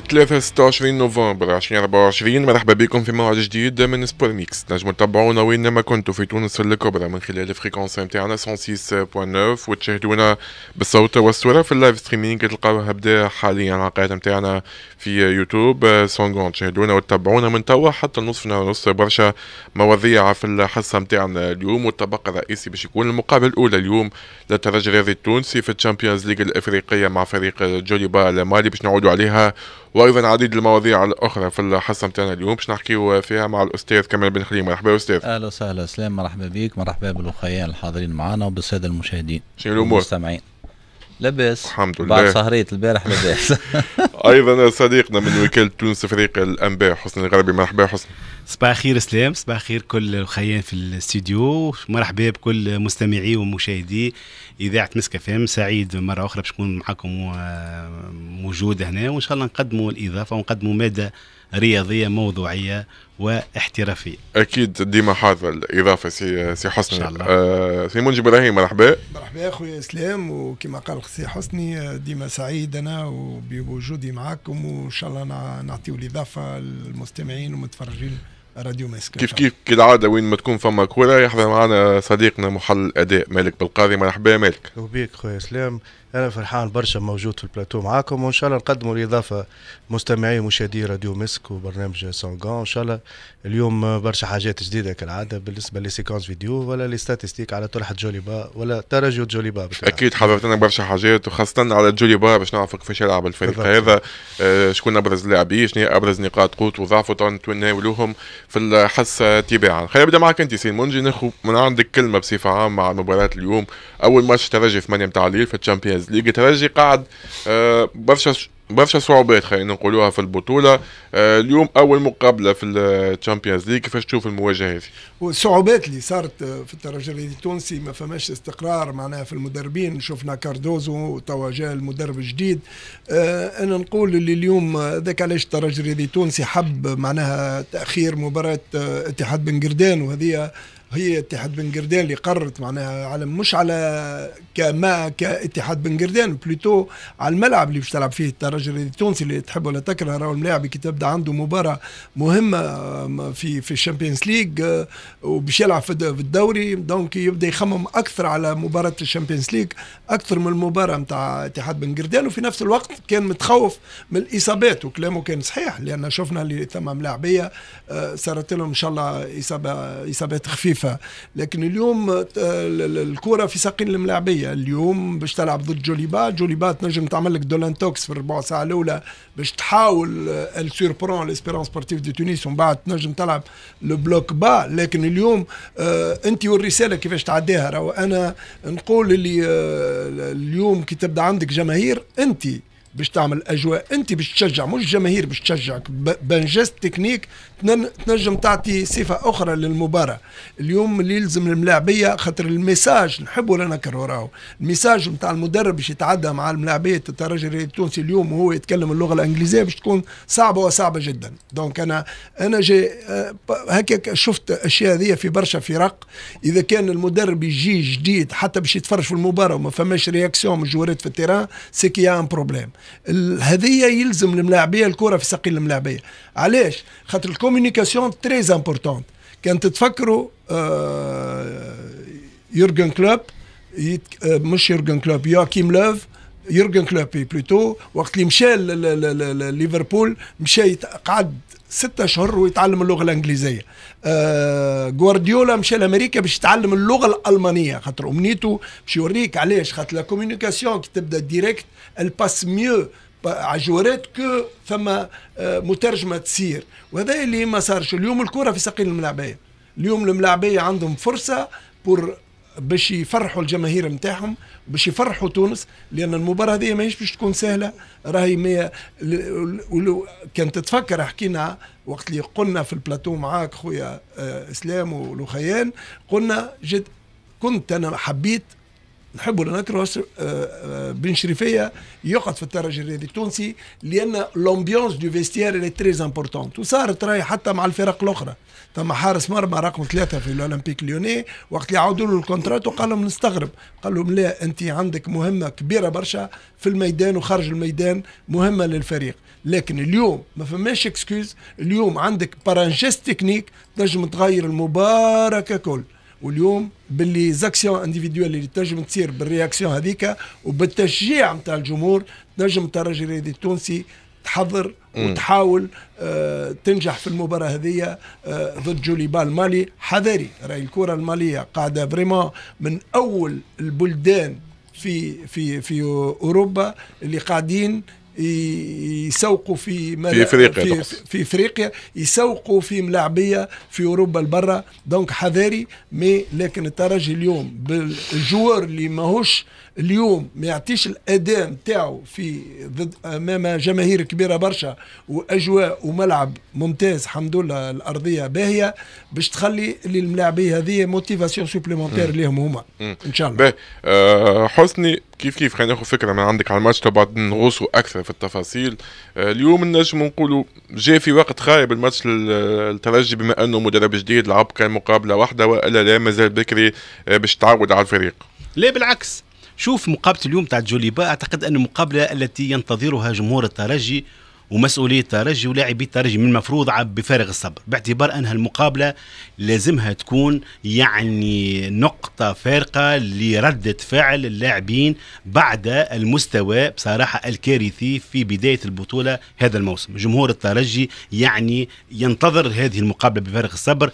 3 26 نوفمبر 2024 مرحبا بكم في موعد جديد من سبور ميكس تنجموا تتبعونا وين ما كنتوا في تونس الكبرى من خلال الفريكونس نتاعنا 106.9 وتشاهدونا بالصوت والصوره في اللايف ستريمينغ تلقاوها بدا حاليا على القناه نتاعنا في يوتيوب سونغون تشاهدونا وتتبعونا من توا حتى نصف نهار برشا مواضيع في الحصه نتاعنا اليوم والطبق الرئيسي باش يكون المقابله الاولى اليوم للترجي الرياضي التونسي في الشامبيونز ليغ الافريقيه مع فريق جوليبا المالي باش نعودوا عليها وايضا عديد المواضيع الاخرى في الحصه نتاعنا اليوم باش نحكيو فيها مع الاستاذ كمال بن خليل مرحبا استاذ اهلا وسهلا سلام مرحبا بك مرحبا بالاخويا الحاضرين معنا وبالساده المشاهدين شنو الامور المستمعين لاباس الحمد لله بعد سهرية البارح لاباس ايضا صديقنا من وكالة تونس افريقيا الانباء حسن الغربي مرحبا حسن صباح الخير اسلام صباح الخير كل الخيان في الاستديو مرحبا بكل مستمعي ومشاهدي اذاعه مسك فام سعيد مره اخرى باش نكون معكم آه، موجود هنا وان شاء الله نقدموا الاضافه ونقدموا ماده رياضيه موضوعيه واحترافيه. اكيد ديما حاضر الاضافه سي سي حسني. ان شاء الله. آه سي منجم ابراهيم مرحبا. مرحبا خويا اسلام وكما قال سي حسني آه، ديما سعيد انا وبوجودي معاكم وان شاء الله نعطيو الاضافه للمستمعين والمتفرجين راديو ماسك كيف كيف كالعاده وين ما تكون فما كوره يحضر معنا صديقنا محل الاداء مالك بالقاضي مرحبا مالك. وبيك خويا اسلام. انا فرحان برشا موجود في البلاتو معاكم وان شاء الله نقدموا الاضافه مستمعي ومشاهدي راديو مسك وبرنامج سانغان ان شاء الله اليوم برشا حاجات جديده كالعاده بالنسبه لسيكونس فيديو ولا لي ستاتستيك على طرحه با ولا ترجي جوليبا اكيد حضرتنا برشا حاجات وخاصه على با باش نعرفوا كيفاش يلعب الفريق هذا آه، شكون ابرز اللاعبين شنو ابرز نقاط قوت وضعفه نتناولوهم في الحصه تباعا خلينا نبدا معك انت سين منجي ناخذ من عندك كلمه بصفه عامه على مباراه اليوم اول ماتش ترجي 8 متاع الليل في الشامبيونز الجاز ليج ترجي قاعد برشا آه، برشا صعوبات خلينا نقولوها في البطولة آه، اليوم أول مقابلة في الشامبيونز ليج كيفاش تشوف المواجهة هذه؟ والصعوبات اللي صارت آه، في الترجي التونسي ما فماش استقرار معناها في المدربين شفنا كاردوزو توا جاء المدرب الجديد أنا نقول اللي اليوم ذاك علاش الترجي التونسي حب معناها تأخير مباراة اتحاد بن قردان وهذه هي اتحاد بن قردان اللي قررت معناها على مش على كما كاتحاد بن قردان بلوتو على الملعب اللي باش تلعب فيه الترجي التونسي اللي تحب ولا تكره راهو الملاعب كي تبدا عنده مباراه مهمه في في الشامبيونز آه، ليج وباش يلعب في الدوري دونك يبدا يخمم اكثر على مباراه الشامبيونز ليج اكثر من المباراه نتاع اتحاد بن قردان وفي نفس الوقت كان متخوف من الاصابات وكلامه كان صحيح لان شفنا اللي ثم ملاعبيه آه، صارت لهم ان شاء الله اصابه اصابات خفيفه مختلفه لكن اليوم آه، الكره في ساقين الملاعبيه اليوم باش تلعب ضد جوليبا جوليبا تنجم تعمل لك دولانتوكس في الربع ساعه الاولى باش تحاول السيربرون ليسبيرونس سبورتيف دي تونس ومن بعد تنجم تلعب لو بلوك با لكن اليوم آه، انت والرساله كيفاش تعديها راهو انا نقول اللي آه، اليوم كي تبدا عندك جماهير انت باش تعمل اجواء انت باش تشجع مش جماهير باش تشجعك بانجست تكنيك تنجم تعطي صفه اخرى للمباراه اليوم اللي يلزم الملاعبيه خاطر الميساج نحب ولا نكره راهو الميساج نتاع المدرب باش يتعدى مع الملاعبيه الترجي التونسي اليوم وهو يتكلم اللغه الانجليزيه باش تكون صعبه وصعبه جدا دونك انا انا جي آه، هكاك شفت اشياء هذه في برشا فرق اذا كان المدرب يجي جديد حتى باش يتفرج في المباراه وما فماش رياكسيون من الجوارات في التيران سي كي ان بروبليم هذه يلزم الملاعبيه الكره في ساقين الملاعبيه علاش خاطر الكم كوميونيكاسيون تري امبورتونت كان تتفكروا يورجن كلوب مش يورجن كلوب يواكيم لوف يورجن كلوب بلوتو وقت اللي مشى ليفربول مشى قعد ستة اشهر ويتعلم اللغه الانجليزيه آه جوارديولا مشى لامريكا باش يتعلم اللغه الالمانيه خاطر امنيته باش يوريك علاش خاطر لا كوميونيكاسيون كي تبدا ديريكت الباس ميو عجورات كو ثم آه، مترجمه تصير وهذا اللي ما صارش اليوم الكره في ساقين الملاعبيه اليوم الملاعبيه عندهم فرصه بور باش يفرحوا الجماهير نتاعهم باش يفرحوا تونس لان المباراه هذه ماهيش باش تكون سهله راهي مية كان تتفكر حكينا وقت اللي قلنا في البلاتو معاك خويا آه، اسلام ولخيان قلنا جد كنت انا حبيت نحب ولا نكره آه، بن شريفيه يقعد في الترجي الرياضي التونسي لان لومبيونس دو فيستير اللي تري امبورتونت وصارت راهي حتى مع الفرق الاخرى تم حارس مرمى رقم ثلاثه في الاولمبيك ليوني وقت اللي عاودوا له الكونترات وقال لهم نستغرب قال لهم لا انت عندك مهمه كبيره برشا في الميدان وخارج الميدان مهمه للفريق لكن اليوم ما فماش اكسكيوز اليوم عندك بارانجيست تكنيك تنجم تغير المباراه ككل واليوم باللي زاكسيون انديفيدوال اللي تنجم تصير بالرياكسيون هذيك وبالتشجيع نتاع الجمهور تنجم الترجي الرياضي التونسي تحضر وتحاول آه تنجح في المباراه هذه آه ضد جوليبال المالي حذري راهي الكره الماليه قاعده فريمون من اول البلدان في في في اوروبا اللي قاعدين يسوقوا في في افريقيا في, في افريقيا يسوقوا في ملاعبيه في اوروبا البرة دونك حذاري مي لكن الترجي اليوم بالجوار اللي ماهوش اليوم ما يعطيش الاداء نتاعو في ضد امام جماهير كبيره برشا واجواء وملعب ممتاز الحمد لله الارضيه باهيه باش تخلي للملاعبيه هذه موتيفاسيون سوبليمونتير ليهم هما ان شاء الله باهي آه، حسني كيف كيف خلينا ناخذ فكره من عندك على الماتش بعد نغوصوا اكثر في التفاصيل آه، اليوم النجم نقولوا جاء في وقت خايب الماتش الترجي بما انه مدرب جديد لعب كان مقابله واحده والا لا مازال بكري آه، باش تعود على الفريق لا بالعكس شوف مقابله اليوم تاع جوليبا اعتقد ان المقابله التي ينتظرها جمهور الترجي ومسؤولية الترجي ولاعبي الترجي من المفروض بفارغ الصبر باعتبار انها المقابله لازمها تكون يعني نقطه فارقه لرده فعل اللاعبين بعد المستوى بصراحه الكارثي في بدايه البطوله هذا الموسم جمهور الترجي يعني ينتظر هذه المقابله بفارغ الصبر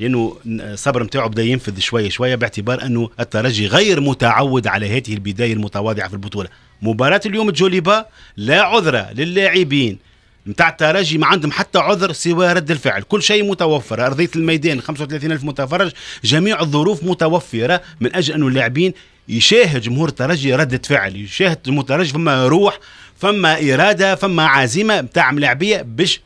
لانه الصبر نتاعو بدا ينفذ شويه شويه باعتبار انه الترجي غير متعود على هذه البدايه المتواضعه في البطوله مباراه اليوم جوليبا لا عذر للاعبين نتاع الترجي ما عندهم حتى عذر سوى رد الفعل كل شيء متوفر أرضية الميدان 35 ألف متفرج جميع الظروف متوفرة من أجل أن اللاعبين يشاهد جمهور الترجي ردة فعل يشاهد جمهور الترجي فما روح فما إرادة فما عزيمة بتاع ملاعبية باش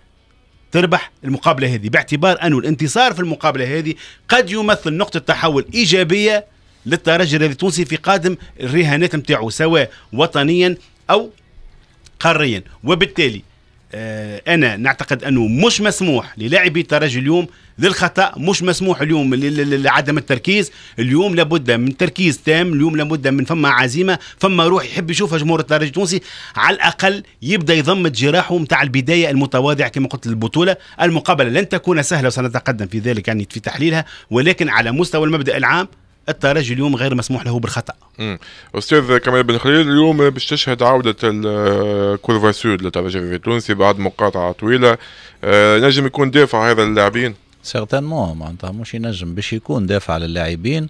تربح المقابله هذه باعتبار انه الانتصار في المقابله هذه قد يمثل نقطه تحول ايجابيه للترجي الذي التونسي في قادم الرهانات نتاعو سواء وطنيا او قاريا وبالتالي آه، انا نعتقد انه مش مسموح للاعبي الترجي اليوم للخطا مش مسموح اليوم لعدم التركيز اليوم لابد من تركيز تام اليوم لابد من فما عزيمه فما روح يحب يشوفها جمهور الترجي التونسي على الاقل يبدا يضم جراحه نتاع البدايه المتواضعه كما قلت للبطوله المقابله لن تكون سهله وسنتقدم في ذلك يعني في تحليلها ولكن على مستوى المبدا العام الترجي اليوم غير مسموح له بالخطا مم. استاذ كمال بن خليل اليوم باش تشهد عوده الكورفاسود للترجي التونسي بعد مقاطعه طويله آه، نجم يكون دافع هذا للاعبين سيغتانمون معناتها مش ينجم باش يكون دافع للاعبين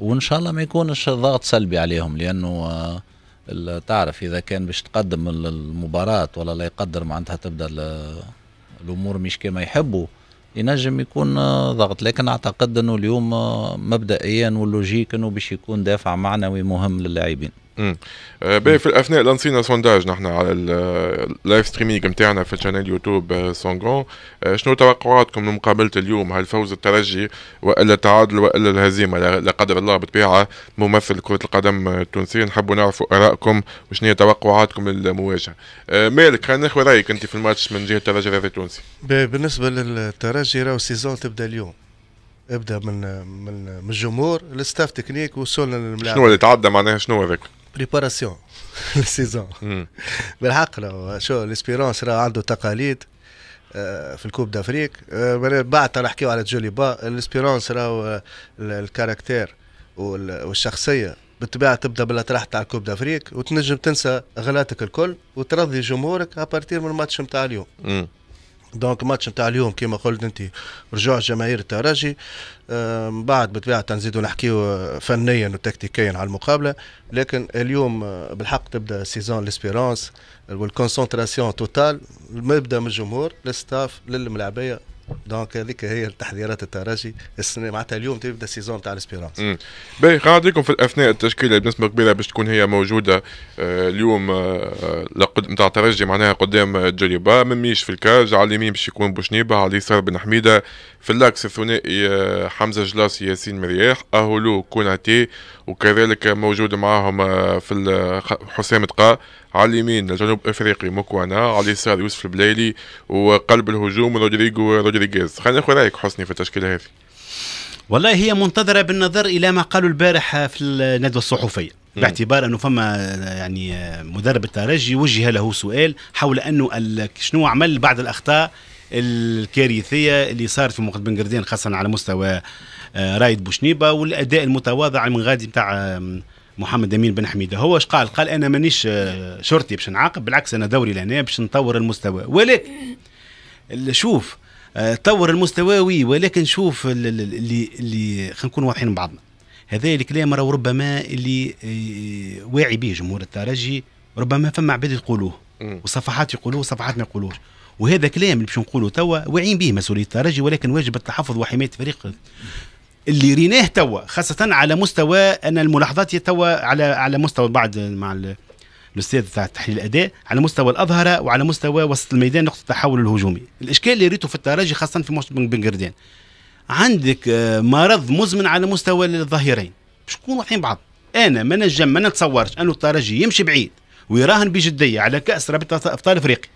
وان شاء الله ما يكونش ضغط سلبي عليهم لانه آه، تعرف اذا كان باش تقدم المباراه ولا لا يقدر معناتها تبدا الامور مش كما يحبوا ينجم يكون آه، ضغط لكن اعتقد انه اليوم آه، مبدئيا ولوجيكا باش يكون دافع معنوي مهم للاعبين امم باهي في الاثناء لانسينا سونداج نحن على اللايف ستريمينغ نتاعنا في القناه يوتيوب آه، سونغون آه، شنو توقعاتكم لمقابله اليوم هل فوز الترجي والا التعادل والا الهزيمه لا قدر الله بالطبيعه ممثل كره القدم التونسيه نحبوا نعرفوا ارائكم وشنو هي توقعاتكم للمواجهه مالك خلينا ناخذ رايك انت في الماتش من جهه الترجي الرياضي التونسي بالنسبه للترجي راهو السيزون تبدا اليوم ابدا من من الجمهور الستاف تكنيك وصولنا للملاعب شنو اللي تعدى معناها شنو هذاك؟ بريباراسيون للسيزون hmm. بالحق لو شو ليسبيرونس راه عنده تقاليد آه، في الكوب دافريك آه، بعد نحكيو على جولي با ليسبيرونس راه آه، الكاركتير والشخصيه بالطبيعه تبدا بالاطراح تاع الكوب دافريك وتنجم تنسى غلاتك الكل وترضي جمهورك ابارتير من الماتش نتاع اليوم hmm. دونك ماتش نتاع اليوم كما قلت انت رجوع جماهير الترجي آه، بعد بطبيعه نزيدوا نحكيو فنيا وتكتيكيا على المقابله لكن اليوم آه، بالحق تبدا سيزون ليسبيرونس والكونسنتراسيون توتال المبدا من الجمهور للستاف للملاعبيه دونك هذيك هي التحذيرات الترجي السنه معناتها اليوم تبدا السيزون تاع الاسبيرانس. باهي عندكم في اثناء التشكيله بنسبه كبيره باش تكون هي موجوده آه اليوم آه، لقد نتاع الترجي معناها قدام جريبا مميش في الكاج على اليمين باش يكون بوشنيبه على اليسار بن حميده في اللاكس الثنائي آه، حمزه جلاس ياسين مرياح اهولو كوناتي وكذلك موجود معاهم آه، في حسام تقا على اليمين الجنوب افريقي موكوانا على اليسار يوسف البلايلي وقلب الهجوم رودريغو رودريغيز خلينا ناخذ رايك حسني في التشكيله هذه والله هي منتظره بالنظر الى ما قالوا البارح في الندوه الصحفيه باعتبار انه فما آه، يعني مدرب الترجي وجه له سؤال حول انه شنو عمل بعد الاخطاء الكارثيه اللي صارت في مقتل بن قردين خاصه على مستوى آه، رايد بوشنيبه والاداء المتواضع من غادي نتاع محمد امين بن حميده هو اش قال؟ قال انا مانيش آه، شرطي باش نعاقب بالعكس انا دوري لهنا باش نطور المستوى ولكن شوف آه، طور المستوى وي ولكن شوف اللي اللي خلينا نكون واضحين مع بعضنا هذا الكلام راه ربما اللي واعي به جمهور الترجي ربما فما عباد يقولوه وصفحات يقولوه وصفحات ما يقولوش وهذا كلام اللي باش نقوله توا واعيين به مسؤوليه الترجي ولكن واجب التحفظ وحمايه فريق اللي ريناه توا خاصه على مستوى ان الملاحظات توا على على مستوى بعد مع الاستاذ تاع تحليل الاداء على مستوى الاظهره وعلى مستوى وسط الميدان نقطه التحول الهجومي الاشكال اللي ريته في الترجي خاصه في موسم بن قردان عندك آه، مرض مزمن على مستوى الظهيرين باش نكونوا واضحين بعض انا ما نجم ما نتصورش انه الترجي يمشي بعيد ويراهن بجديه على كاس رابطه ابطال افريقيا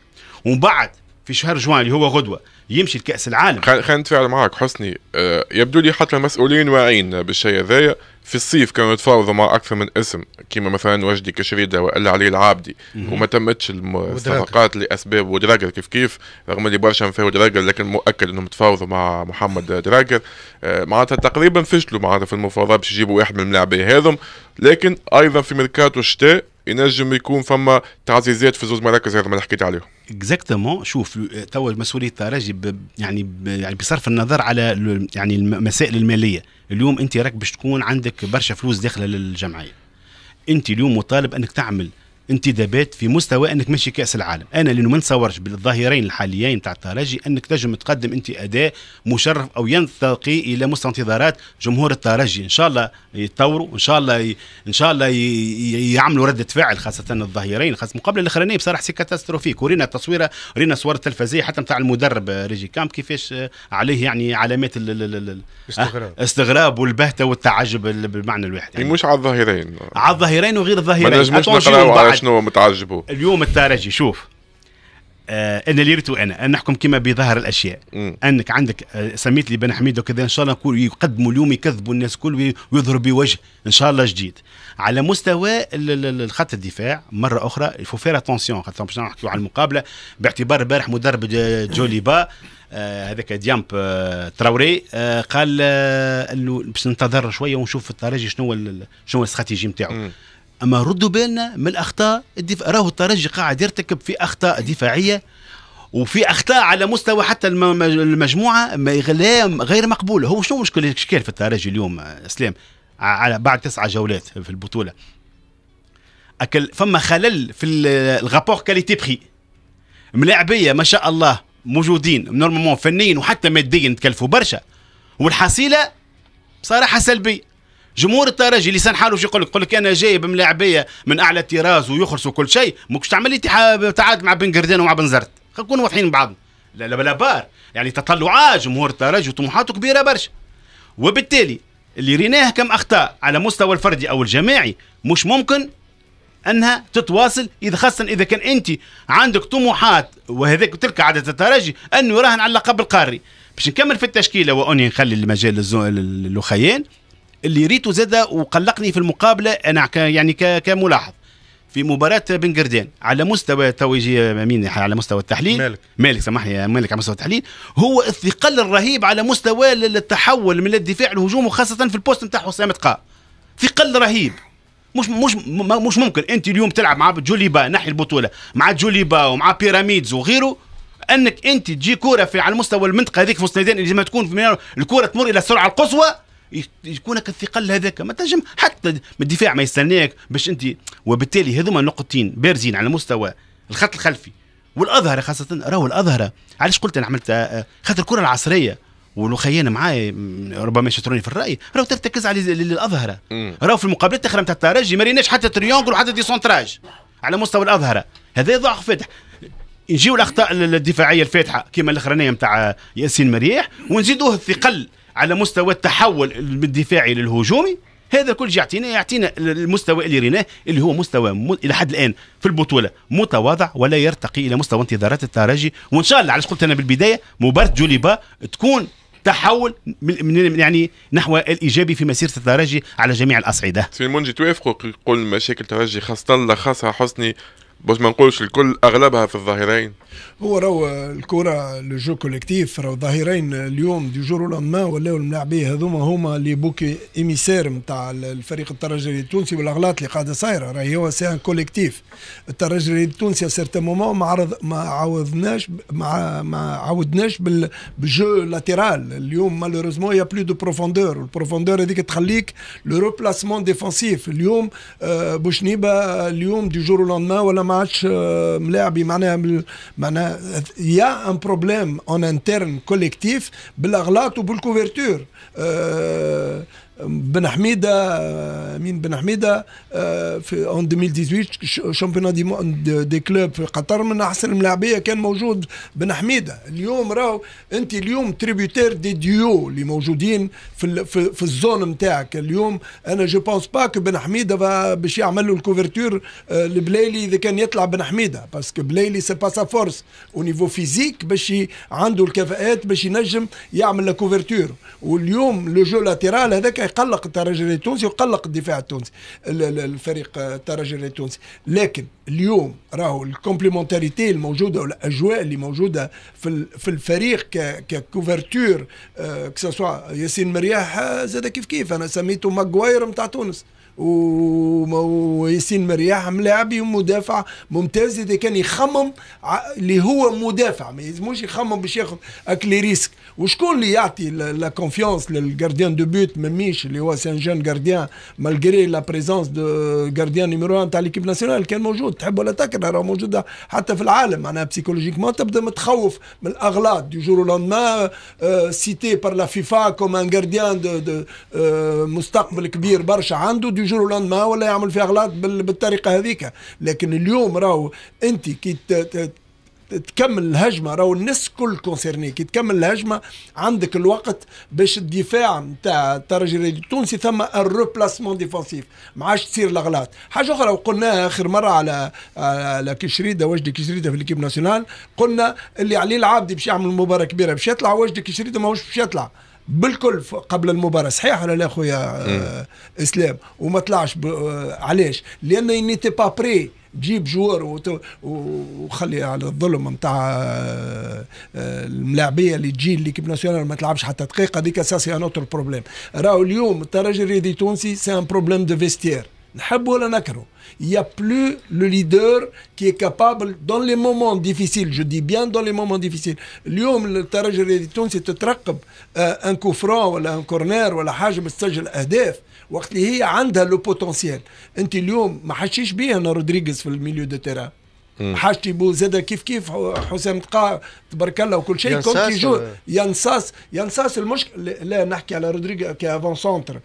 ومن بعد في شهر جوان اللي هو غدوه يمشي لكاس العالم خلينا نتفاعل معك حسني آه، يبدو لي حتى المسؤولين واعيين بالشيء هذايا في الصيف كانوا يتفاوضوا مع اكثر من اسم كيما مثلا وجدي كشريده والا علي العابدي مم. وما تمتش الصفقات لاسباب ودراجر كيف كيف رغم اللي برشا نفاو دراجر لكن مؤكد انهم تفاوضوا مع محمد دراجر آه، معناتها تقريبا فشلوا معناتها في المفاوضات باش يجيبوا واحد من الملاعبين هذم لكن ايضا في ميركاتو الشتاء ينجم يكون فما تعزيزات في زوج مراكز هذا ما حكيت عليهم اكزاكتومون شوف توا مسؤوليه الترجي يعني يعني بصرف النظر على يعني المسائل الماليه اليوم انت راك باش تكون عندك برشا فلوس داخله للجمعيه انت اليوم مطالب انك تعمل انتدابات في مستوى انك ماشي كاس العالم انا لانه ما نتصورش بالظاهرين الحاليين تاع الترجي انك تنجم تقدم انت اداء مشرف او ينتقي الى مستوى انتظارات جمهور الترجي ان شاء الله يتطوروا ان شاء الله ي... ان شاء الله ي... يعملوا رده فعل خاصه الظهيرين خاصه مقابل الاخرانيه بصراحه سي كاتاستروفيك ورينا التصويره رينا الصور التلفزيه حتى نتاع المدرب ريجي كامب كيفاش عليه يعني علامات ال... ال... ال... استغراب آه، استغراب والبهته والتعجب بالمعنى الواحد يعني مش على الظهيرين على الظهيرين وغير الظهيرين شنو متعجب اليوم الترجي شوف آه انا اللي ريتو انا ان نحكم كما بظاهر الاشياء مم. انك عندك آه سميت لي بن حميد وكذا ان شاء الله نقول يقدموا اليوم يكذبوا الناس الكل ويظهروا بوجه ان شاء الله جديد على مستوى الخط الدفاع مره اخرى الفو فير اتونسيون خاطر باش نحكيو على المقابله باعتبار البارح مدرب جوليبا آه هذاك ديامب آه تراوري آه قال آه، انه باش ننتظر شويه ونشوف الترجي شنو شنو الاستراتيجي نتاعو اما ردوا بالنا من الاخطاء الدفاع راهو الترجي قاعد يرتكب في اخطاء دفاعيه وفي اخطاء على مستوى حتى المجموعه ما غير مقبوله هو شنو مشكلة الاشكال في الترجي اليوم اسلام على بعد تسعة جولات في البطوله أكل فما خلل في الغابور كاليتي بري ملاعبيه ما شاء الله موجودين نورمالمون فنيا وحتى ماديا تكلفوا برشا والحصيله بصراحه سلبيه جمهور الترجي لسان حاله شو يقول لك يقول لك انا جايب ملاعبيه من اعلى الطراز ويخلصوا وكل شيء ماكش تعمل لي تعاد مع بن قردان ومع بن زرت خلينا نكونوا واضحين مع بعضنا لا لا بلا بار يعني تطلعات جمهور الترجي وطموحاته كبيره برشا وبالتالي اللي ريناه كم اخطاء على مستوى الفردي او الجماعي مش ممكن انها تتواصل اذا خاصه اذا كان انت عندك طموحات وهذاك تلك عاده الترجي انه يراهن على اللقب القاري باش نكمل في التشكيله واني نخلي المجال للخيان اللي ريته زاد وقلقني في المقابله انا يعني كملاحظ في مباراة بن قردان على مستوى يجي مين على مستوى التحليل مالك مالك سامحني مالك على مستوى التحليل هو الثقل الرهيب على مستوى التحول من الدفاع للهجوم وخاصة في البوست نتاع حسام تقا ثقل رهيب مش مش مش ممكن انت اليوم تلعب مع جوليبا ناحية البطولة مع جوليبا ومع بيراميدز وغيره انك انت تجي كوره في على مستوى المنطقه هذيك في وسط الميدان اللي ما تكون في الكوره تمر الى السرعه القصوى يكونك الثقل هذاك ما تنجم حتى الدفاع ما يستناك باش انت وبالتالي هذوما نقطتين بارزين على مستوى الخط الخلفي والاظهره خاصه راهو الاظهره علاش قلت انا عملت آه، خاطر الكره العصريه والخيانة معايا ربما يشتروني في الراي راهو ترتكز على الاظهره راهو في المقابلات الاخرى نتاع الترجي ما ريناش حتى تريونغل وحتى دي سونتراج على مستوى الاظهره هذا ضعف فتح يجيو الاخطاء الدفاعيه الفاتحه كما الاخرانيه نتاع آه، ياسين مريح ونزيدوه الثقل على مستوى التحول الدفاعي للهجومي هذا كل يعطينا يعطينا المستوى اللي ريناه اللي هو مستوى م... الى حد الان في البطوله متواضع ولا يرتقي الى مستوى انتظارات الترجي وان شاء الله علاش قلت انا بالبدايه مباراه جوليبا تكون تحول من يعني نحو الايجابي في مسيره الترجي على جميع الاصعده. سي منجي توافقوا يقول مشاكل الترجي خاصه لخصها حسني باش ما نقولش الكل اغلبها في الظاهرين. هو راهو الكره لو جو كوليكتيف راهو ظاهرين اليوم دي جور لوندمان ولاو الملاعبيه هذوما هما لي بوكي ايميسير نتاع الفريق الترجي التونسي والاغلاط اللي قاعده صايره راهي هو سي ان كوليكتيف الترجي التونسي سيرتان مومون ما عرض ما عوضناش ما ما عودناش بالجو لاتيرال اليوم مالوريزمون يا بلو دو بروفوندور البروفوندور هذيك تخليك لو روبلاسمون ديفونسيف اليوم آه، بوشنيبه اليوم دي جور لوندمان ولا ما عادش آه، ملاعبي معناها معناها il y a un problème en interne collectif la couverture euh, بن حميده مين بن حميده آه، في 2018 شامبيون دي, دي كلوب في قطر من احسن الملاعبيه كان موجود بن حميده اليوم راهو انت اليوم تريبيوتير دي ديو اللي موجودين في في, في الزون نتاعك اليوم انا جو بونس باك بن حميده باش يعمل له الكوفرتور آه، لبلايلي اذا كان يطلع بن حميده باسكو بلايلي سي با سا فورس او نيفو فيزيك باش عنده الكفاءات باش ينجم يعمل لا كوفرتور واليوم لو جو لاتيرال هذاك يقلق الترجي التونسي وقلق الدفاع التونسي الفريق الترجي التونسي لكن اليوم راهو الكومبليمونتاريتي الموجوده والاجواء اللي موجوده في في الفريق ككوفرتور آه، كسوا ياسين مرياح آه، زاد كيف كيف انا سميته ماكواير نتاع تونس وياسين مرياح ملاعبي مدافع ممتاز اذا كان يخمم اللي هو مدافع ما يلزموش يخمم باش ياخذ اكلي ريسك وشكون اللي يعطي لا كونفيونس للجارديان دو بوت ميميش اللي هو سان جون جارديان مالغري لا بريزونس دو جارديان نيميرو تاع ليكيب ناسيونال كان موجود تحب ولا تكره راه موجود حتى في العالم معناها بسيكولوجيكمون تبدا متخوف من الاغلاط دي جور لوندما سيتي بار لا فيفا كوم ان جارديان دو, دو مستقبل كبير برشا عنده دو يجي له لندما ولا يعمل في اغلاط بالطريقه هذيك لكن اليوم راهو انت كي تكمل الهجمه راهو الناس الكل كونسيرني كي تكمل الهجمه عندك الوقت باش الدفاع نتاع الترجي التونسي ثم الروبلاسمون ديفونسيف ما عادش تصير الاغلاط حاجه اخرى وقلناها اخر مره على على كشريده وجدي كشريده في الكيب ناسيونال قلنا اللي عليه العابدي باش يعمل مباراه كبيره باش يطلع وجدي كشريده ماهوش باش يطلع بالكل قبل المباراه صحيح ولا لا خويا آه، اسلام وما طلعش آه، علاش لأن نيتي با بري تجيب جوار وخلي على الظلم نتاع آه، الملاعبيه اللي تجي ليكيب ناسيونال ما تلعبش حتى دقيقه هذيك سا سي ان اوتر بروبليم راهو اليوم الترجي الرياضي التونسي سي ان بروبليم دو فيستير نحبوا ولا نكره يا بلو لو ليدر كي كابابل دون لي مومون ديفيسيل جو دي بيان دون لي مومون ديفيسيل اليوم الترجي الرياضي التونسي تترقب ان آه، كوفران ولا ان كورنير ولا حاجه بتسجل اهداف وقت اللي هي عندها لو بوتونسيال انت اليوم ما حشيش بيها رودريغيز في الميليو دو تيران حاجتي بو زاد كيف كيف حسام تقا تبارك الله وكل شيء كونتي جو ينصاص ينصاص المشكل لا نحكي على رودريغ كافون سونتر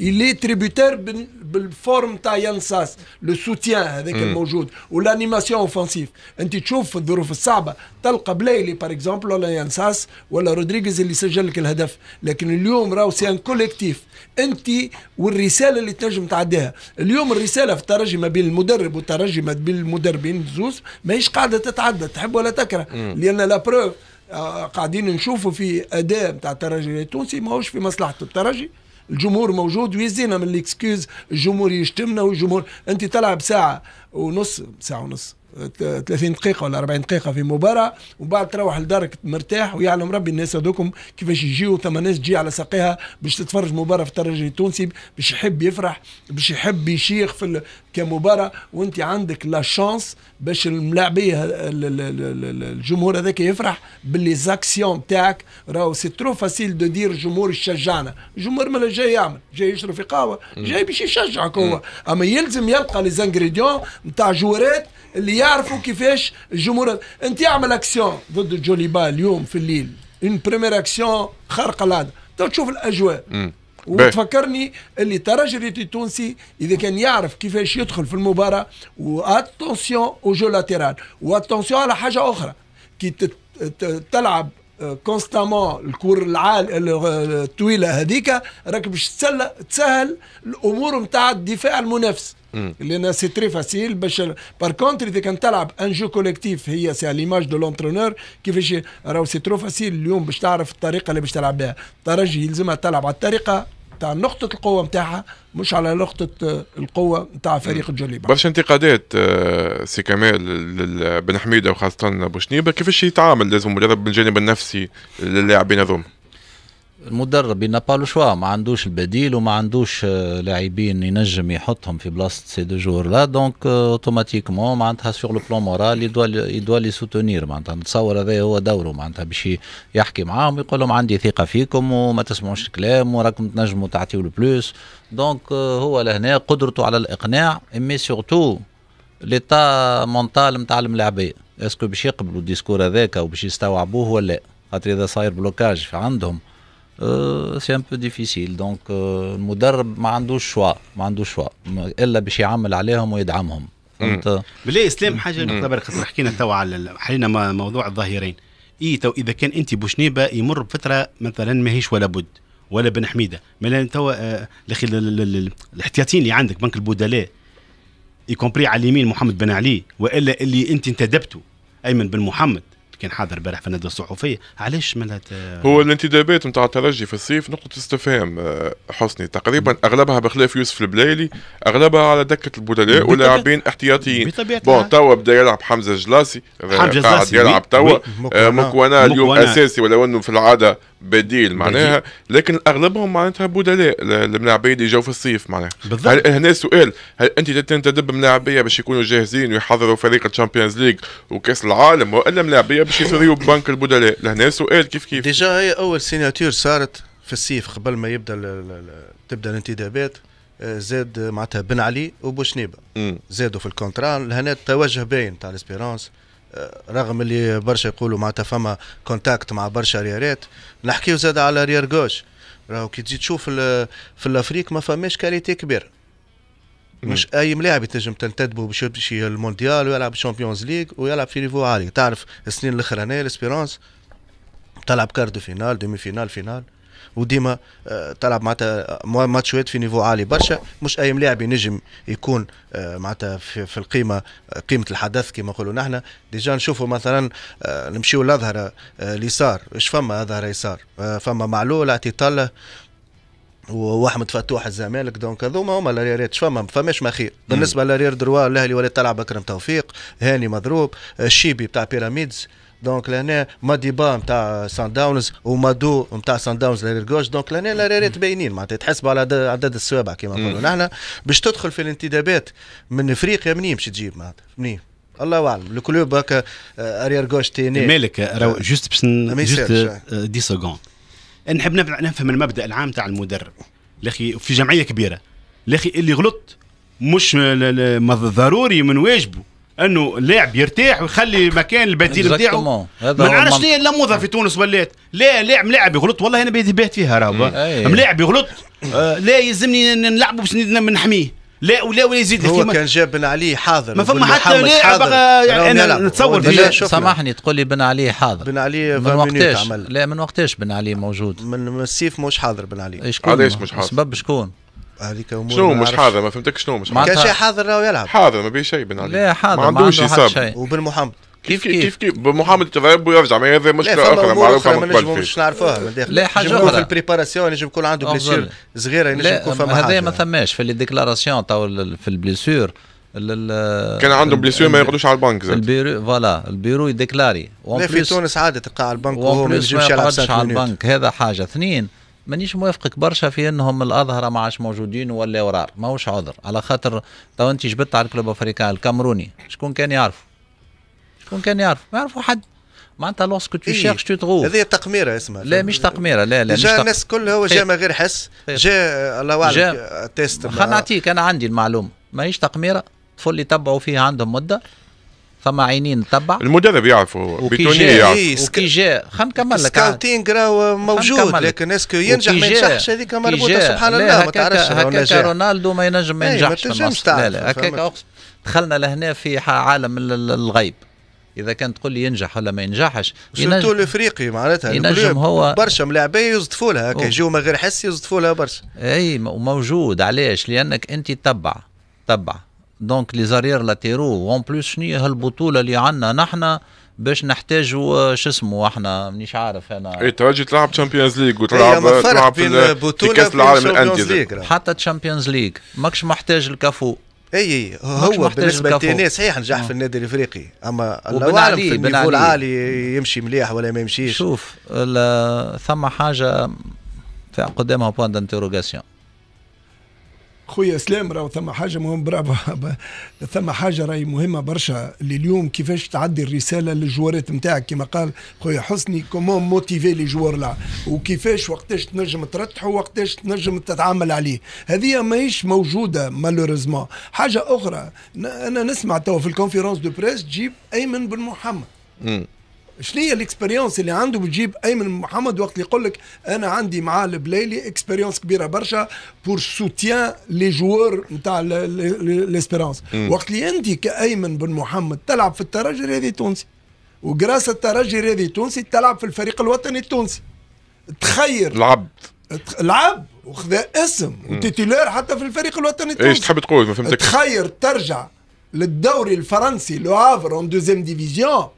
اللي تريبيتير بالفورم تاع ينصاص لو سوتيان هذاك الموجود والانيماسيون اوفنسيف انت تشوف في الظروف الصعبه تلقى بلايلي بار اكزومبل ولا ينصاص ولا رودريغيز اللي سجل لك الهدف لكن اليوم راهو سي ان كوليكتيف انت والرساله اللي تنجم تعديها اليوم الرساله في الترجي ما بين المدرب والترجي ما بين المدربين كلمه زوز ماهيش قاعده تتعدى تحب ولا تكره لان لا بروف آه، قاعدين نشوفوا في اداء نتاع الترجي التونسي ماهوش في مصلحه الترجي الجمهور موجود ويزينا من الاكسكيوز الجمهور يشتمنا والجمهور انت تلعب ساعه ونص ساعه ونص 30 دقيقه ولا 40 دقيقه في مباراه ومن بعد تروح لدارك مرتاح ويعلم ربي الناس هذوكم كيفاش يجيو ثم ناس تجي على ساقيها باش تتفرج مباراه في الترجي التونسي باش يحب يفرح باش يحب يشيخ في كمباراه وانت عندك لا شانس باش الملاعبيه الجمهور هذاك يفرح باللي زاكسيون تاعك راهو سي ترو فاسيل دو دير الجمهور يشجعنا الجمهور ملا جاي يعمل جاي يشرب في قهوه جاي باش يشجعك هو اما يلزم يلقى لي زانغريديون نتاع جوارات اللي يعرفوا كيفاش الجمهور انت اعمل اكسيون ضد جوليبا اليوم في الليل اون بريمير اكسيون خارقه العاده تو تشوف الاجواء وتفكرني اللي ترجي التونسي اذا كان يعرف كيفاش يدخل في المباراه واتونسيون او جو لاتيرال واتونسيون على حاجه اخرى كي تلعب كونستامون آه، الكور العال الطويله آه، هذيك راك باش تسهل الامور نتاع الدفاع المنافس لان سي تري فاسيل باش بار كونتر اذا كان تلعب ان جو كوليكتيف هي سي ليماج دو لونترونور كيفاش راهو سي ترو فاسيل اليوم باش تعرف الطريقه اللي باش تلعب بها الترجي يلزمها تلعب على الطريقه تاع نقطة القوة نتاعها مش على نقطة آه، القوة نتاع mm. فريق الجليبة برشا انتقادات آه، سي كمال بن حميدة وخاصة بوشنيبة كيفاش يتعامل لازم بن الجانب النفسي للاعبين هذوما المدرب ينا با لو شوا ما عندوش البديل وما عندوش آه، لاعبين ينجم يحطهم في بلاصه سي دو جور لا دونك اوتوماتيكمون آه، معناتها سور لو بلون مورال يدوا يدوا لي سوتونير معناتها نتصور هذا هو دوره معناتها باش يحكي معاهم يقول لهم عندي ثقه فيكم وما تسمعوش الكلام وراكم تنجموا تعطيو البلوس آه، دونك هو لهنا قدرته على الاقناع مي سورتو ليتا مونتال نتاع الملاعبيه اسكو باش يقبلوا الديسكور هذاك وباش يستوعبوه ولا خاطر اذا صاير بلوكاج عندهم سي ان بو ديفيسيل دونك المدرب ما عندوش شوا ما عندوش شوا الا باش يعمل عليهم ويدعمهم فهمت بالله اسلام حاجه نقطه برك حكينا توا على حلينا موضوع الظهيرين اي تو اذا كان انت بوشنيبه يمر بفتره مثلا ماهيش ولا بد ولا بن حميده مثلا توا آه، الاخي الاحتياطيين اللي عندك بنك البودلاء يكومبري على اليمين محمد بن علي والا اللي انت انتدبته ايمن بن محمد كان حاضر امبارح في الندوه الصحفيه علاش ملت هو الانتدابات نتاع الترجي في الصيف نقطه استفهام آه، حسني تقريبا اغلبها بخلاف يوسف البلايلي اغلبها على دكه البدلاء ولاعبين احتياطيين بون توا بدا يلعب حمزه جلاسي آه، قاعد يلعب توا آه، مكونا اليوم اساسي ولو انه في العاده بديل معناها لكن اغلبهم معناتها بدلاء الملاعبين اللي جاوا في الصيف معناها هل هنا سؤال هل انت تنتدب ملاعبيه باش يكونوا جاهزين ويحضروا فريق الشامبيونز ليج وكاس العالم والا ملاعبيه باش يصيروا بنك البدلاء لهنا سؤال كيف كيف ديجا هي اول سيناتور صارت في الصيف قبل ما يبدا تبدا الانتدابات آه، زاد معناتها بن علي وبوشنيبه زادوا في الكونترال لهنا التوجه باين تاع الاسبيرونس آه، رغم اللي برشا يقولوا معناتها فما كونتاكت مع برشا ريارات نحكيو زاد على ريار جوش راهو كي تجي تشوف في الافريك ما فماش كاليتي كبير مش اي ملاعب تنجم تنتدبه باش يمشي المونديال ويلعب الشامبيونز ليغ ويلعب في نيفو عالي تعرف السنين الاخرانيه لسبيرونس تلعب كاردو فينال دومي فينال فينال وديما آه، تلعب معناتها ماتشات في نيفو عالي برشا مش اي ملاعب ينجم يكون آه، معناتها في, في القيمه آه، قيمه الحدث كما نقولوا نحن ديجا نشوفوا مثلا نمشيو لاظهر اليسار اش فما اظهر يسار فما معلول اعطي طله واحمد فتوح الزمالك دونك هذوما هما الاريرات فما فماش مخير بالنسبه للارير دروا الاهلي ولا تلعب اكرم توفيق هاني مضروب الشيبي بتاع بيراميدز دونك لهنا ماديبا نتاع سان داونز ومادو نتاع سان داونز لارير جوش دونك لهنا الاريرات باينين معناتها تحسب على عدد السوابع كما نقولوا نحن باش تدخل في الانتدابات من افريقيا منين باش تجيب معناتها منين الله اعلم الكلوب هكا ارير آه، جوش تاني مالك جوست آه. باش جوست آه، دي سكوند نحب نفهم المبدا العام تاع المدرب الاخي في جمعيه كبيره الاخي اللي غلط مش ضروري من واجبه انه اللاعب يرتاح ويخلي مكان البديل نتاعو ما نعرفش ليه اللموضه في تونس ولات لا لاعب لاعب يغلط والله انا بيت فيها راهو إيه، إيه. ملاعب يغلط إيه. لا يلزمني نلعبه باش نحميه لا ولا ولا يزيد هو كان جاب بن علي حاضر ما فما حتى لاعب يعني انا نتصور سامحني تقول لي بن علي حاضر بن علي من وقتاش لا من وقتاش بن علي موجود من السيف مش حاضر بن علي علاش مش حاضر سبب شكون هذيك امور شنو مش حاضر ما فهمتكش شنو مش حاضر كان شي حاضر راهو يلعب حاضر ما بيه شيء بن علي لا حاضر ما عندوش يساب وبن محمد كيف كيف كيف, كيف بمحاوله تذيب ويرجع ما هذا مشكله اخرى معروفه مش نعرفوها من داخل لا حاجه اخرى في البريباراسيون يجب يكون عنده بليسير صغيره ينجم يكون فما هذا ما ثماش في لي ديكلاراسيون في البليسير كان عنده بليسير ما يقعدوش على البنك زاد البيرو فوالا البيرو يديكلاري في تونس عادة تلقى على البنك وهو ما يجيبش على البنك هذا حاجه اثنين مانيش موافقك برشا في انهم الاظهره ما عادش موجودين ولا ورار ماهوش عذر على خاطر تو انت جبت على الكلوب افريكان الكامروني شكون كان يعرفه شكون كان يعرف ما يعرفوا حد معناتها لوسكو تو شيرش تو تروف هذه تقميره اسمها لا مش تقميره لا لا جا الناس الكل هو جاء من غير حس جاء الله اعلم تيست خلينا نعطيك انا عندي المعلومه ماهيش تقميره الطفل اللي تبعوا فيه عندهم مده فما عينين تبع المدرب يعرفوا بيتوني يعرف إيه، وكي جاء خلينا نكمل لك سكاوتينغ راهو موجود لكن اسكو ينجح ما ينجحش هذيك مربوطه سبحان الله ما تعرفش هكاك رونالدو ما ينجم ما إيه، ينجحش ما تنجمش تعرف لا لا هكاك دخلنا لهنا في عالم الغيب اذا كان تقول لي ينجح ولا ما ينجحش سورتو الافريقي معناتها ينجم هو برشا ملاعبيه يزدفوا لها كي يجيو من غير حس يزدفوا لها برشا اي موجود علاش لانك انت تبع تبع دونك لي زارير لاتيرو اون بلوس شنو هالبطوله اللي عندنا نحن باش نحتاجوا آه، شو اسمه احنا مانيش عارف انا اي تراجي تلعب تشامبيونز ليج وتلعب تلعب في كاس العالم الانديه حتى تشامبيونز ليج ماكش محتاج الكافو اي هو بالنسبه للتيني صحيح نجح في آه. النادي الافريقي اما الله اعلم في النيفو العالي يمشي مليح ولا ما يمشيش شوف ثم حاجه قدامها بوان دانتيروغاسيون خويا اسلام راهو ثم حاجه مهم برافو ثم حاجه راهي مهمه برشا اللي اليوم كيفاش تعدي الرساله للجوارات نتاعك كما قال خويا حسني كومون موتيفي لي جوار لا وكيفاش وقتاش تنجم ترتحوا وقتاش تنجم تتعامل عليه هذه ماهيش موجوده مالوريزمون حاجه اخرى انا نسمع تو في الكونفيرونس دو بريس تجيب ايمن بن محمد شنو هي الاكسبيريونس اللي عنده بتجيب ايمن محمد وقت اللي يقول لك انا عندي مع البلايلي اكسبيريونس كبيره برشا بور سوتيان لي جوار نتاع ليسبيرونس وقت اللي انت كايمن بن محمد تلعب في الترجي الرياضي التونسي وجراس الترجي الرياضي التونسي تلعب في الفريق الوطني التونسي تخير لعب لعب وخذ اسم وتيتيلور حتى في الفريق الوطني التونسي ايش تحب تقول ما فهمتك تخير ترجع للدوري الفرنسي لو هافر اون دوزيام ديفيزيون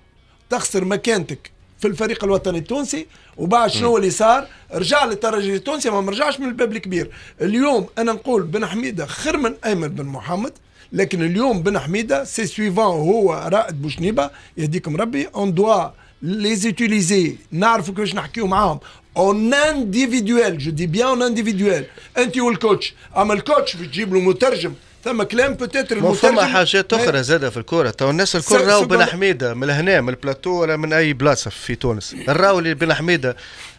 تخسر مكانتك في الفريق الوطني التونسي وبعد شنو اللي صار رجع للترجي التونسي ما رجعش من الباب الكبير اليوم انا نقول بن حميده خير من ايمن بن محمد لكن اليوم بن حميده سي سويفون هو رائد بوشنيبه يهديكم ربي اون دوا لي زوتيليزي نعرفوا كيفاش نحكيو معاهم اون انديفيدويل جو دي بيان اون انديفيدويل انت والكوتش اما الكوتش تجيب له مترجم ثم كلام بوتيتر المترجم فما حاجات اخرى زاده في الكوره تو الناس الكل راهو بن حميده من هنا من البلاتو ولا من اي بلاصه في تونس الراو اللي بن حميده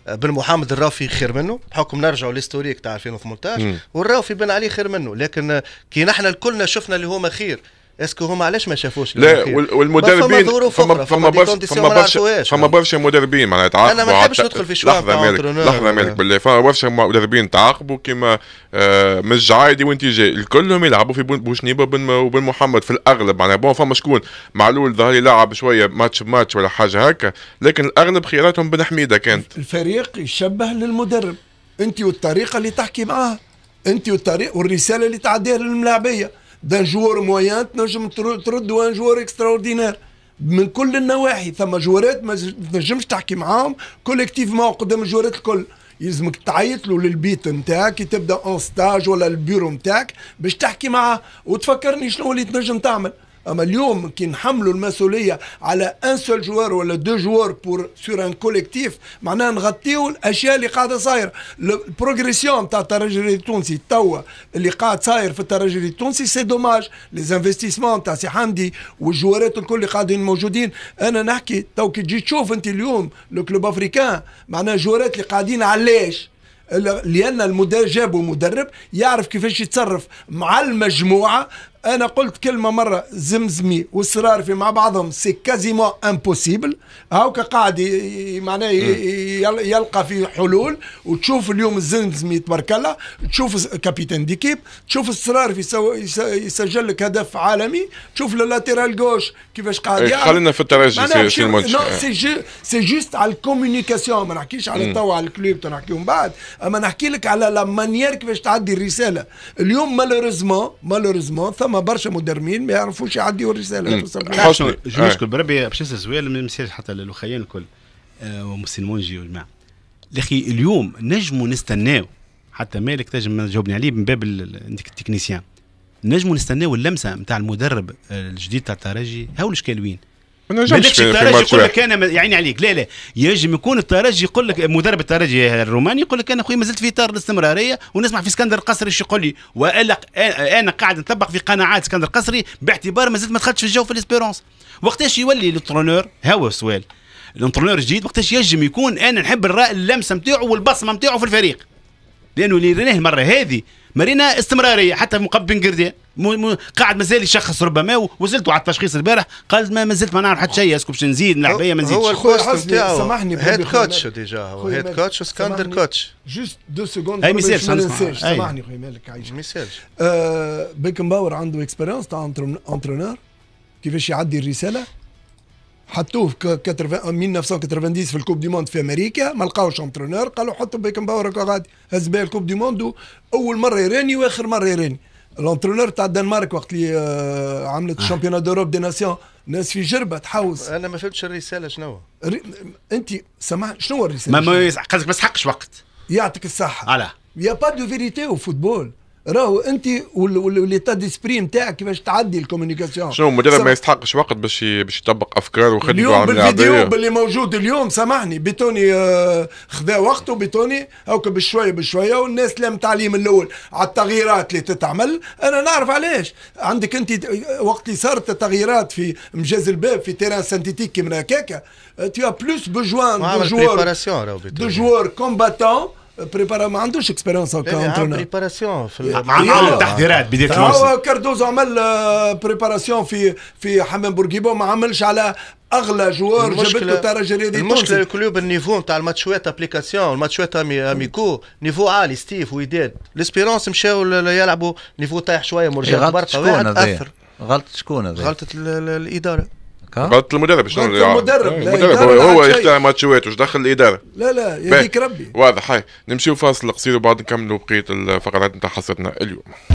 بن محمد الرافي خير منه بحكم نرجعوا لستوريك تاع 2018 والراو في بن علي خير منه لكن كي نحن الكلنا شفنا اللي هما خير اسكو هما علاش ما شافوش لا والمدربين فما فما برشا فما برشا فما برشا مدربين معناها تعاقبوا انا ما نحبش ندخل في شويه لحظه مالك لحظه مالك بالله فما برشا مدربين تعاقبوا كيما آه، مش جعايدي وانت جاي الكلهم يلعبوا في بوشنيبه وبن محمد في الاغلب معناها بون فما شكون معلول ظهر يلعب شويه ماتش بماتش ولا حاجه هكا لكن الاغلب خياراتهم بن حميده كانت الفريق يشبه للمدرب انت والطريقه اللي تحكي معاه انت والطريقه والرساله اللي تعديها للملاعبيه دان جوار مويان تنجم ترد وان جوار اكستراوردينير من كل النواحي ثم جوارات ما تنجمش تحكي معاهم كوليكتيفمون قدام الجوارات الكل يلزمك تعيط له للبيت نتاعك كي تبدا اون ستاج ولا البيرو نتاعك باش تحكي معاه وتفكرني شنو اللي تنجم تعمل اما اليوم كي نحملوا المسؤوليه على ان سول جوار ولا دو جوار بور سور ان كوليكتيف معناها نغطيو الاشياء اللي قاعده صايره البروغريسيون تاع الترجي التونسي توا اللي قاعد صاير في الترجي التونسي سي دوماج لي انفستيسمون تاع سي حمدي والجوارات الكل اللي قاعدين موجودين انا نحكي تو كي تجي تشوف انت اليوم لو كلوب افريكان معناها جوارات اللي قاعدين علاش لان المدرب جابوا مدرب يعرف كيفاش يتصرف مع المجموعه انا قلت كلمه مره زمزمي في مع بعضهم سي كازيمون امبوسيبل هاوكا قاعد معناه يلقى في حلول وتشوف اليوم الزمزمي تبارك الله تشوف كابيتان ديكيب تشوف السرارفي يسجل لك هدف عالمي تشوف اللاتيرال جوش كيفاش قاعد يعني خلينا في الترجي سي الماتش سي جو سي جوست على الكوميونيكاسيون ما نحكيش على توا على الكلوب نحكيو من بعد اما نحكي لك على لا مانيير كيفاش تعدي الرساله اليوم مالوريزمون مالوريزمون فما برشا مدرمين ما يعرفوش يعديوا الرساله جوج آه. بربي باش زوال ما نسيرش حتى للوخيان الكل آه، ومسلمونجي والجماعه الاخي اليوم نجموا نستناو حتى مالك تنجم تجاوبني عليه من باب التكنيسيان نجموا نستناو اللمسه نتاع المدرب آه، الجديد تاع الترجي هاو الاشكال وين ما نجمش في الترجي يقول لك انا يعني عليك لا لا ينجم يكون الترجي يقول لك مدرب الترجي الروماني يقول لك انا اخوي ما زلت في اطار الاستمراريه ونسمع في اسكندر القصري ايش يقول لي والا انا قاعد نطبق في قناعات اسكندر القصري باعتبار ما زلت ما دخلتش في الجو في الاسبيرونس وقتاش يولي للترونور هو السؤال الانترونور الجديد وقتاش ينجم يكون انا نحب اللمسه نتاعو والبصمه نتاعو في الفريق لانه اللي ريناه المره هذه مرينا استمراريه حتى مقبل مقابل م... م... قاعد مازال يشخص ربما وزلت على التشخيص البارح قال ما مازلت ما نعرف حتى شيء اسكو باش نزيد العبايه ما نزيدش هو الكوتش سامحني هيد كوتش ديجا هو هيد كوتش وسكاندر كوتش جوست دو سكوند اي ما سامحني خويا مالك عايش ما بيكن باور آه، عنده اكسبيرونس تاع انترونور كيفاش يعدي الرساله حطوه 1990 في الكوب دي موند في امريكا ما لقاوش انترونور قالوا حطوا بيكن غادي هز بيه الكوب دي موند اول مره يراني واخر مره يراني لونترونور تاع الدنمارك وقت اللي عملت الشامبيون دوروب دي ناسيون ناس في جربه تحوس انا ما فهمتش الرساله شنو ري... انت سمع شنو الرساله ما قصدك ما يسحقش وقت يعطيك الصحه علاه يا با دو فيريتي وفوتبول راهو انت وليتا ديسبري نتاعك كيفاش تعدي الكوميونيكاسيون شنو مجرد ما يستحقش وقت باش باش يطبق افكار وخدمه اليوم بالفيديو باللي موجود اليوم سامحني بيتوني آه، خذا وقته بيتوني هاكا بشويه بشويه والناس لم تعليم الاول على التغييرات اللي تتعمل انا نعرف علاش عندك انت آه، وقت اللي صارت التغييرات في مجاز الباب في تيران سانتيتيك كيما هكاك تي آه، بلوس plus besoin دو joueurs de joueurs بريبارا ما عندوش اكسبيرونس هكا انتونا بريباراسيون في عمل تحضيرات بدايه الموسم كاردوزو كاردوز عمل بريباراسيون في في حمام بورقيبه ما عملش على اغلى جوار جابت له الترجي الرياضي المشكله الكلوب النيفو نتاع الماتشوات ابليكاسيون الماتشوات اميكو نيفو عالي ستيف ويداد ليسبيرونس مشاو يلعبوا نيفو طايح شويه مرجع برشا شكون هذا غلطة شكون هذا؟ غلطة الإدارة غلط المدرب شنو قلت المدرب إيه، المدرب هو, هو يختار ماتشوات وش دخل الاداره لا لا يهديك ربي واضح هاي نمشيو فاصل قصير وبعد نكملوا بقيه الفقرات نتاع حصتنا اليوم